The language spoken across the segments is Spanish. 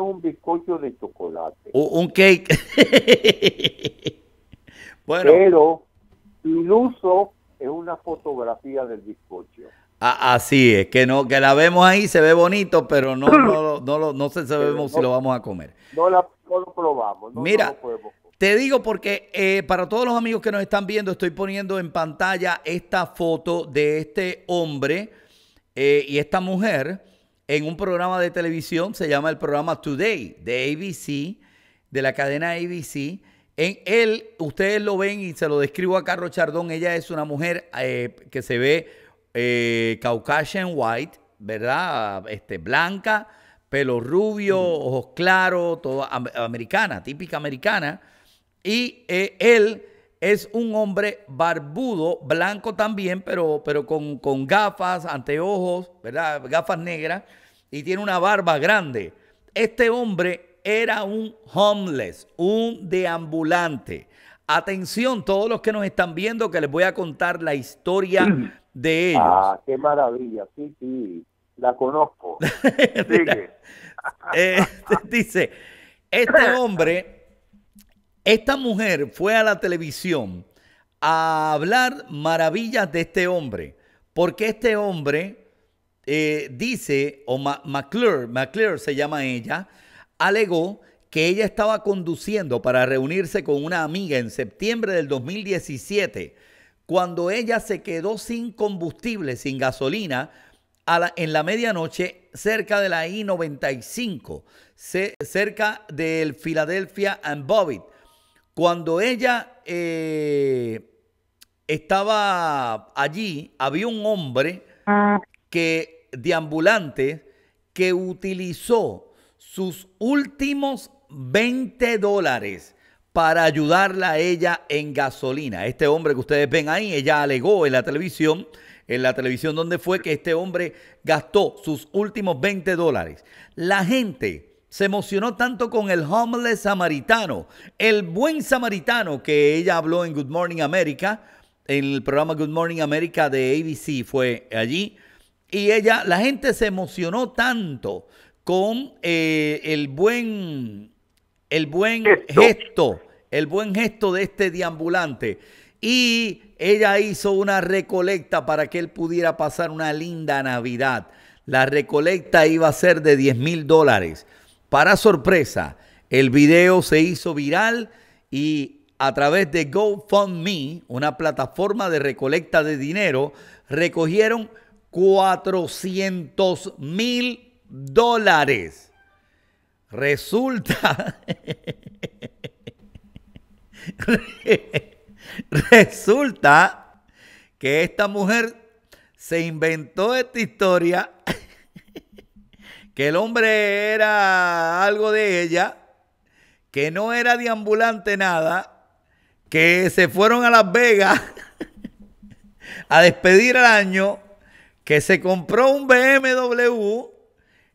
un bizcocho de chocolate. un cake. bueno. Pero iluso es una fotografía del bizcocho. Ah, así es, que no, que la vemos ahí, se ve bonito, pero no, no, no, no, sabemos si lo vamos a comer. No, lo probamos. Mira, te digo porque eh, para todos los amigos que nos están viendo, estoy poniendo en pantalla esta foto de este hombre eh, y esta mujer en un programa de televisión, se llama el programa Today de ABC, de la cadena ABC. En él, ustedes lo ven y se lo describo a Carlos Chardón, ella es una mujer eh, que se ve eh, Caucasian White, ¿verdad? Este, blanca, pelo rubio, mm. ojos claros, toda americana, típica americana. Y eh, él es un hombre barbudo, blanco también, pero, pero con, gafas, anteojos, ¿verdad? Gafas negras y tiene una barba grande. Este hombre era un homeless, un deambulante. Atención, todos los que nos están viendo, que les voy a contar la historia de ah, ellos. Ah, qué maravilla, sí, sí, la conozco. Este, dice, este hombre esta mujer fue a la televisión a hablar maravillas de este hombre, porque este hombre eh, dice, o McClure, McClure se llama ella, alegó que ella estaba conduciendo para reunirse con una amiga en septiembre del 2017, cuando ella se quedó sin combustible, sin gasolina, en la medianoche cerca de la I-95, cerca del Philadelphia and Bobbitt cuando ella eh, estaba allí, había un hombre ah. que de que utilizó sus últimos 20 dólares para ayudarla a ella en gasolina. Este hombre que ustedes ven ahí, ella alegó en la televisión, en la televisión donde fue que este hombre gastó sus últimos 20 dólares. La gente se emocionó tanto con el homeless samaritano, el buen samaritano que ella habló en Good Morning America, en el programa Good Morning America de ABC fue allí, y ella, la gente se emocionó tanto con eh, el buen, el buen gesto. el buen gesto de este deambulante. Y ella hizo una recolecta para que él pudiera pasar una linda Navidad. La recolecta iba a ser de 10 mil dólares. Para sorpresa, el video se hizo viral y a través de GoFundMe, una plataforma de recolecta de dinero, recogieron 400 mil dólares. Resulta... Resulta que esta mujer se inventó esta historia que el hombre era algo de ella, que no era deambulante nada, que se fueron a Las Vegas a despedir al año, que se compró un BMW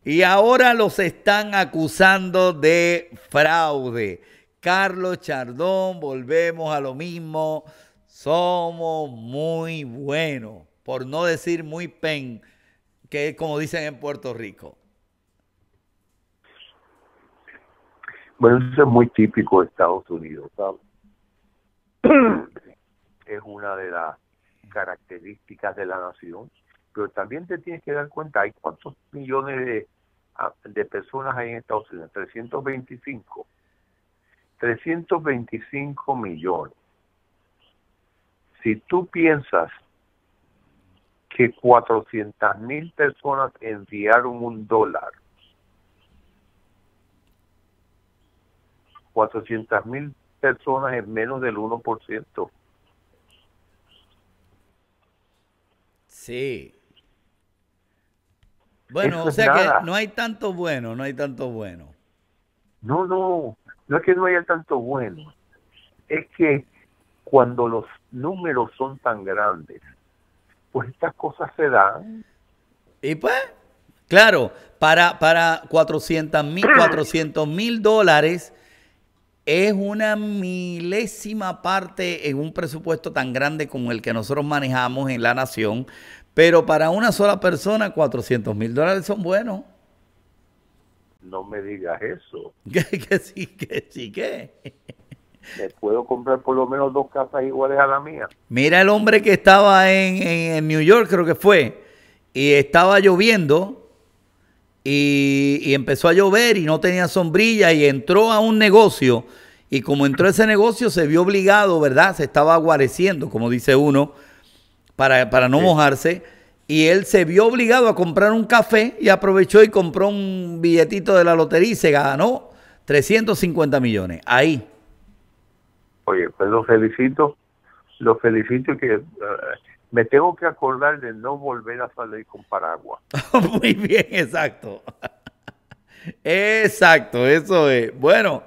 y ahora los están acusando de fraude. Carlos Chardón, volvemos a lo mismo. Somos muy buenos, por no decir muy pen, que es como dicen en Puerto Rico. Bueno, eso es muy típico de Estados Unidos, ¿sabes? es una de las características de la nación, pero también te tienes que dar cuenta, hay cuántos millones de, ah, de personas hay en Estados Unidos, 325. 325 millones. Si tú piensas que 400 mil personas enviaron un dólar 400 mil personas ...en menos del 1%. Sí. Bueno, o sea que no hay tanto bueno, no hay tanto bueno. No, no, no es que no haya tanto bueno. Es que cuando los números son tan grandes, pues estas cosas se dan. Y pues, claro, para, para 400 mil dólares es una milésima parte en un presupuesto tan grande como el que nosotros manejamos en la nación, pero para una sola persona 400 mil dólares son buenos. No me digas eso. ¿Qué? sí, que sí, que. Me puedo comprar por lo menos dos casas iguales a la mía. Mira el hombre que estaba en, en New York, creo que fue, y estaba lloviendo y, empezó a llover y no tenía sombrilla y entró a un negocio y como entró ese negocio se vio obligado, ¿verdad? Se estaba aguareciendo, como dice uno, para, para no mojarse y él se vio obligado a comprar un café y aprovechó y compró un billetito de la lotería y se ganó 350 millones. Ahí. Oye, pues lo felicito, lo felicito que... Eh, me tengo que acordar de no volver a salir con paraguas. Muy bien, exacto. Exacto, eso es. Bueno,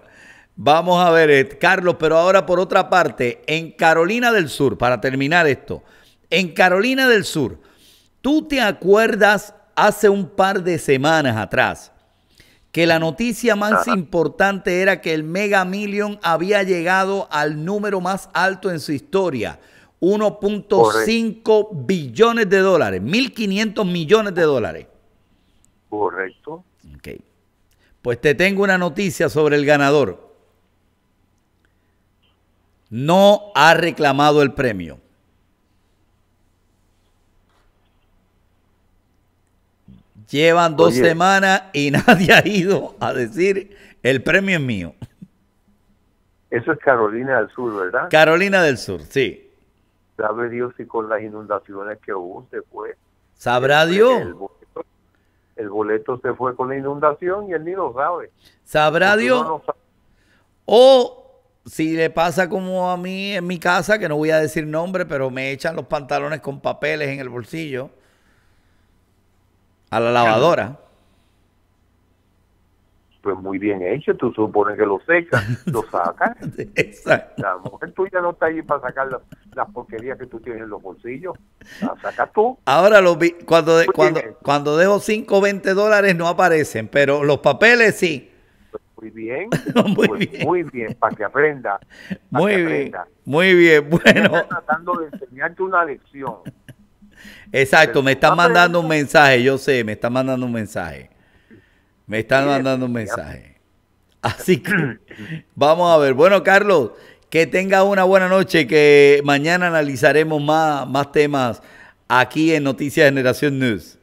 vamos a ver, eh, Carlos, pero ahora por otra parte, en Carolina del Sur, para terminar esto, en Carolina del Sur, tú te acuerdas hace un par de semanas atrás que la noticia más importante era que el Mega Million había llegado al número más alto en su historia. 1.5 billones de dólares, 1.500 millones de dólares. Correcto. Ok. Pues te tengo una noticia sobre el ganador. No ha reclamado el premio. Llevan dos semanas y nadie ha ido a decir el premio es mío. Eso es Carolina del Sur, ¿verdad? Carolina del Sur, sí sabe Dios si con las inundaciones que hubo se fue. ¿Sabrá Dios? El boleto, se fue con la inundación y él ni lo sabe. ¿Sabrá Dios? O si le pasa como a mí en mi casa, que no voy a decir nombre, pero me echan los pantalones con papeles en el bolsillo a la lavadora. Pues muy bien hecho, tú supones que lo secas, lo sacas. Exacto. La mujer tuya no está ahí para sacar las porquerías que tú tienes en los bolsillos. La sacas tú. Ahora, lo vi, cuando, cuando, dejo 5 o 20 dólares no aparecen, pero los papeles sí. Pues, muy pues, bien. muy, bien. para que aprenda. muy bien. Muy bien, bueno. tratando de enseñarte una lección. Exacto, me está mandando un mensaje, yo sé, me está mandando un mensaje. Me están mandando un mensaje. Así que vamos a ver. Bueno, Carlos, que tenga una buena noche, que mañana analizaremos más, más temas aquí en Noticias Generación News.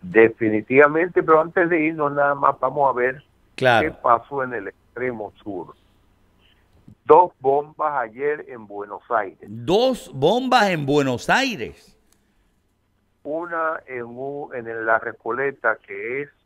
Definitivamente, pero antes de irnos nada más vamos a ver qué pasó en el extremo sur. Dos bombas ayer en Buenos Aires. Dos bombas en Buenos Aires. Una en, en la Recoleta, que es